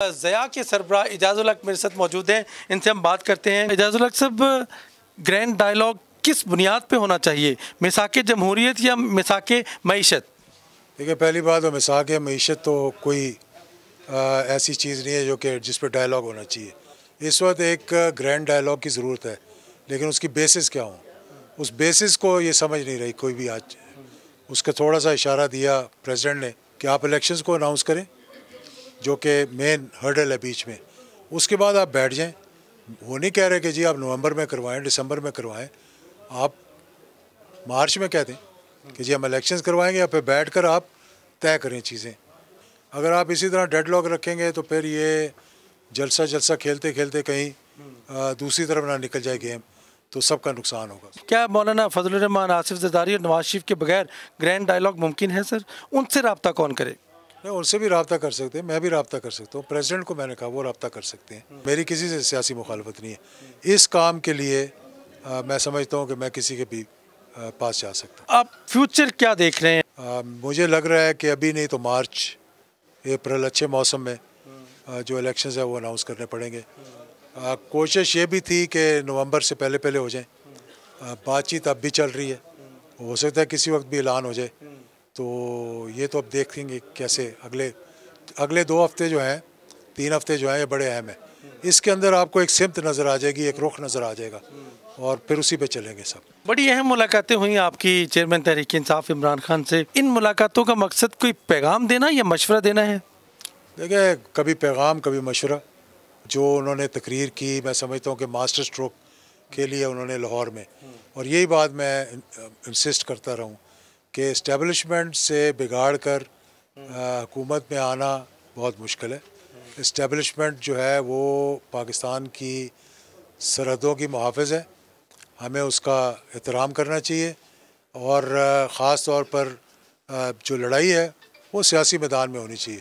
जया के सरबरा एजाज़ुल्क मेरे साथ मौजूद हैं इनसे हम बात करते हैं एजाज़ुल्क सब ग्रैंड डायलॉग किस बुनियाद पे होना चाहिए मिसाक जमहूरीत या मिसाक मीशत देखिए पहली बात तो मिसाक मीशत तो कोई आ, ऐसी चीज़ नहीं है जो कि जिस पर डायलॉग होना चाहिए इस वक्त एक ग्रैंड डायलॉग की ज़रूरत है लेकिन उसकी बेसिस क्या हो उस बेसिस को ये समझ नहीं रही कोई भी आज उसका थोड़ा सा इशारा दिया प्रेजिडेंट ने कि आप इलेक्शन को अनाउंस करें जो कि मेन हर्डल है बीच में उसके बाद आप बैठ जाएं वो नहीं कह रहे कि जी आप नवंबर में करवाएं दिसंबर में करवाएं आप मार्च में कह दें कि जी हम इलेक्शंस करवाएंगे या फिर बैठ कर आप तय करें चीज़ें अगर आप इसी तरह डेड लॉक रखेंगे तो फिर ये जलसा जलसा खेलते खेलते कहीं हम्म। दूसरी तरफ ना निकल जाए गेम तो सबका नुकसान होगा क्या मौलाना फजलरहमान आसिफ जदारी और नवाज शरीफ के बगैर ग्रैंड डायलॉग मुमकिन है सर उनसे रबता कौन करें नहीं उनसे भी रबता कर सकते हैं मैं भी रबता कर सकता हूँ प्रेसिडेंट को मैंने कहा वो रबता कर सकते हैं हम्म। मेरी किसी से सियासी मुखालफत नहीं है इस काम के लिए आ, मैं समझता हूँ कि मैं किसी के भी आ, पास जा सकता हूँ आप फ्यूचर क्या देख रहे हैं आ, मुझे लग रहा है कि अभी नहीं तो मार्च अप्रैल अच्छे मौसम में आ, हम्म। जो इलेक्शन है वो अनाउंस करने पड़ेंगे कोशिश ये भी थी कि नवम्बर से पहले पहले हो जाए बातचीत अब भी चल रही है हम्म। हो सकता है किसी वक्त भी ऐलान हो जाए तो ये तो अब देखेंगे कैसे अगले अगले दो हफ्ते जो हैं तीन हफ्ते जो हैं ये बड़े अहम हैं इसके अंदर आपको एक सिमत नज़र आ जाएगी एक रुख नज़र आ जाएगा और फिर उसी पे चलेंगे सब बड़ी अहम मुलाकातें हुई आपकी चेयरमैन तहरीक इंसाफ इमरान खान से इन मुलाकातों का मकसद कोई पैगाम देना या मशवरा देना है देखिए कभी पैगाम कभी मशवरा जो उन्होंने तकरीर की मैं समझता हूँ कि मास्टर स्ट्रोक के लिए उन्होंने लाहौर में और यही बात मैं इंसिस्ट करता रहूँ कि इस्टेबलिशमेंट से बिगाड़ कर हुकूमत में आना बहुत मुश्किल है इस्टेबलिशमेंट जो है वो पाकिस्तान की सरहदों की मुहाफ़ है हमें उसका एहतराम करना चाहिए और ख़ास तौर पर जो लड़ाई है वो सियासी मैदान में होनी चाहिए